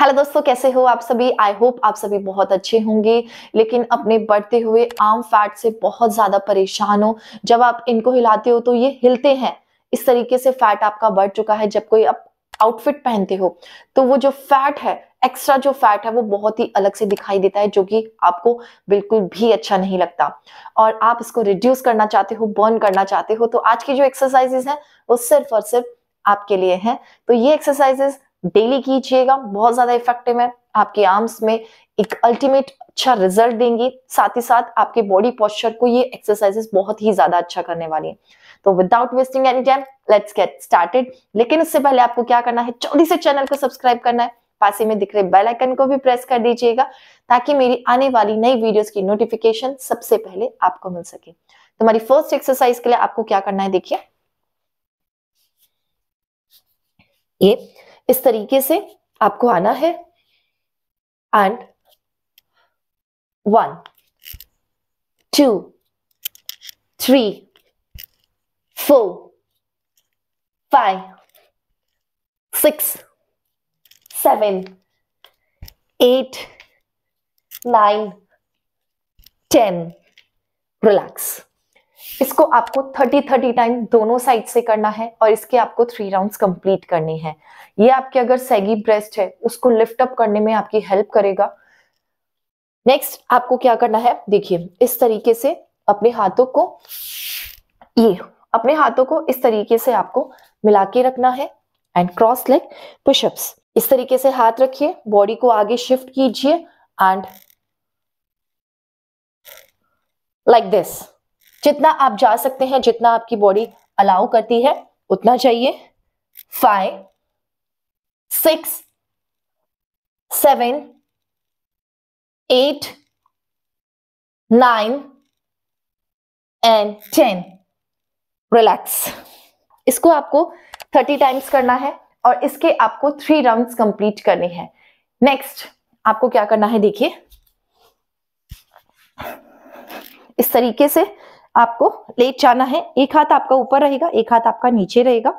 hello दोस्तों कैसे हो आप सभी आई होप आप सभी बहुत अच्छे होंगे लेकिन अपने बढ़ते हुए आम फैट से बहुत ज्यादा परेशान हो जब आप इनको हिलाते हो तो ये हिलते हैं इस तरीके से फैट आपका बढ़ चुका है जब कोई आप आउटफिट पहनते हो तो वो जो फैट है एक्स्ट्रा जो फैट है वो बहुत ही अलग से दिखाई देता है जो कि आपको बिल्कुल भी अच्छा नहीं लगता और आप इसको रिड्यूस करना चाहते हो बर्न करना चाहते हो तो आज की जो एक्सरसाइजेस हैं वो सिर्फ और सिर्फ आपके लिए हैं तो ये एक्सरसाइजेस डेली कीजिएगा बहुत ज्यादा इफेक्टिव है आपके आर्म्स में एक अल्टीमेट अच्छा रिजल्ट देंगी साथ ही साथ आपके बॉडी पॉस्चर को ये एक्सरसाइजेस बहुत ही ज्यादा अच्छा करने वाली है तो without wasting any time let's get started लेकिन उससे पहले आपको क्या करना है जल्दी से चैनल को सब्सक्राइब करना है पास में दिख रहे बेल आइकन को भी प्रेस कर दीजिएगा ताकि मेरी आने वाली नई वीडियोस की नोटिफिकेशन सबसे पहले आपको मिल सके तो हमारी फर्स्ट एक्सरसाइज के लिए आपको क्या करना है देखिए ये इस तरीके से आपको आना है and one two three four five six seven eight nine ten relax इसको आपको 30 30 टाइम दोनों साइड से करना है और इसके आपको थ्री राउंड्स कंप्लीट करने हैं ये आपके अगर सैगी ब्रेस्ट है उसको लिफ्ट अप करने में आपकी हेल्प करेगा नेक्स्ट आपको क्या करना है देखिए इस तरीके से अपने हाथों को ये अपने हाथों को इस तरीके से आपको मिला के रखना है एंड क्रॉस लेग पुशअप्स इस तरीके से हाथ रखिए बॉडी को आगे शिफ्ट कीजिए एंड लाइक दिस जितना आप जा सकते हैं जितना आपकी बॉडी अलाउ करती है उतना चाहिए five six seven eight nine and ten relax इसको आपको थर्टी टाइम्स करना है और इसके आपको थ्री राउंड कंप्लीट करने हैं नेक्स्ट आपको क्या करना है देखिए इस तरीके से आपको लेट जाना है एक हाथ आपका ऊपर रहेगा एक हाथ आपका नीचे रहेगा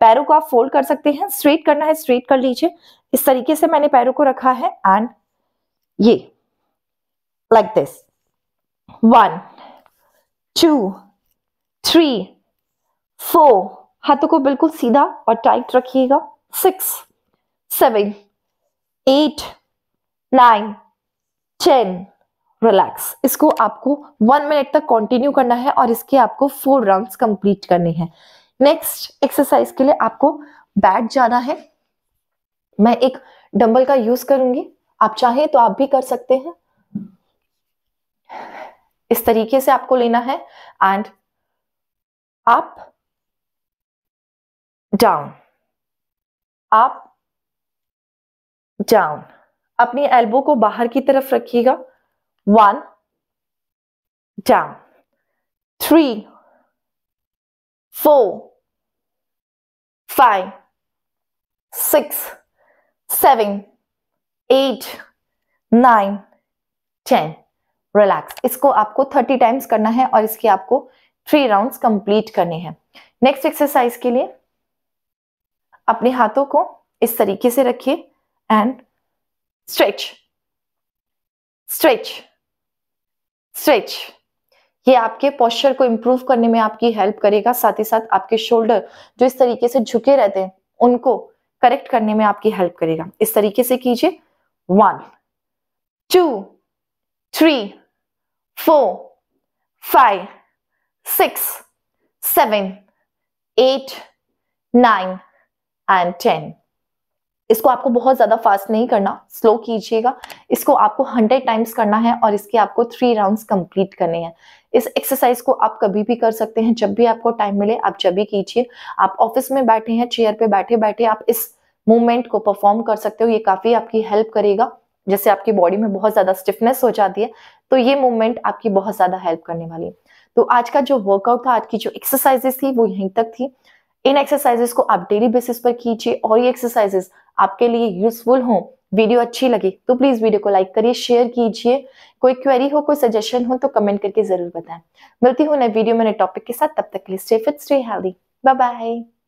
पैरों को आप फोल्ड कर सकते हैं स्ट्रेट करना है स्ट्रेट कर लीजिए इस तरीके से मैंने पैरों को रखा है एंड ये like this one two three four हाथों को बिल्कुल सीधा और टाइट रखिएगा six seven eight nine ten relax इसको आपको वन मिनट तक कंटिन्यू करना है और इसके आपको फोर राउंड्स कंप्लीट करने हैं नेक्स्ट एक्सरसाइज के लिए आपको बैठ जाना है मैं एक डंबल का यूज करूंगी आप चाहें तो आप भी कर सकते हैं इस तरीके से आपको लेना है and up down up down अपनी एल्बो को बाहर की तरफ रखिएगा one down three four five six seven eight nine ten relax इसको आपको थर्टी टाइम्स करना है और इसके आपको थ्री राउंड्स कंप्लीट करने हैं नेक्स्ट एक्सरसाइज के लिए अपने हाथों को इस तरीके से रखिए एंड स्ट्रेच स्ट्रेच स्ट्रेच ये आपके पॉस्चर को इम्प्रूव करने में आपकी हेल्प करेगा साथ ही साथ आपके शोल्डर जो इस तरीके से झुके रहते हैं उनको करेक्ट करने में आपकी हेल्प करेगा इस तरीके से कीजिए one two three four five six seven eight nine and ten इसको आपको बहुत ज्यादा फास्ट नहीं करना स्लो कीजिएगा इसको आपको हंड्रेड टाइम्स करना है और इसके आपको थ्री राउंड्स कंप्लीट करने हैं इस एक्सरसाइज को आप कभी भी कर सकते हैं जब भी आपको टाइम मिले आप जब भी कीजिए आप ऑफिस में बैठे हैं चेयर पे बैठे बैठे आप इस मूवमेंट को परफॉर्म कर सकते हो ये काफी आपकी हेल्प करेगा जैसे आपकी बॉडी में बहुत ज्यादा स्टिफनेस हो जाती है तो ये मूवमेंट आपकी बहुत ज्यादा हेल्प करने वाली है तो आज का जो वर्कआउट था आज की जो एक्सरसाइजेस थी वो यहीं तक थी इन एक्सरसाइजेस को आप डेली बेसिस पर कीजिए और ये एक्सरसाइजेस आपके लिए यूजफुल हो वीडियो अच्छी लगी तो प्लीज वीडियो को लाइक करिए शेयर कीजिए कोई क्वेरी हो कोई सजेशन हो तो कमेंट करके जरूर बताएं मिलती हूँ नए वीडियो में नए टॉपिक के साथ तब तक के लिए stay fit stay healthy bye bye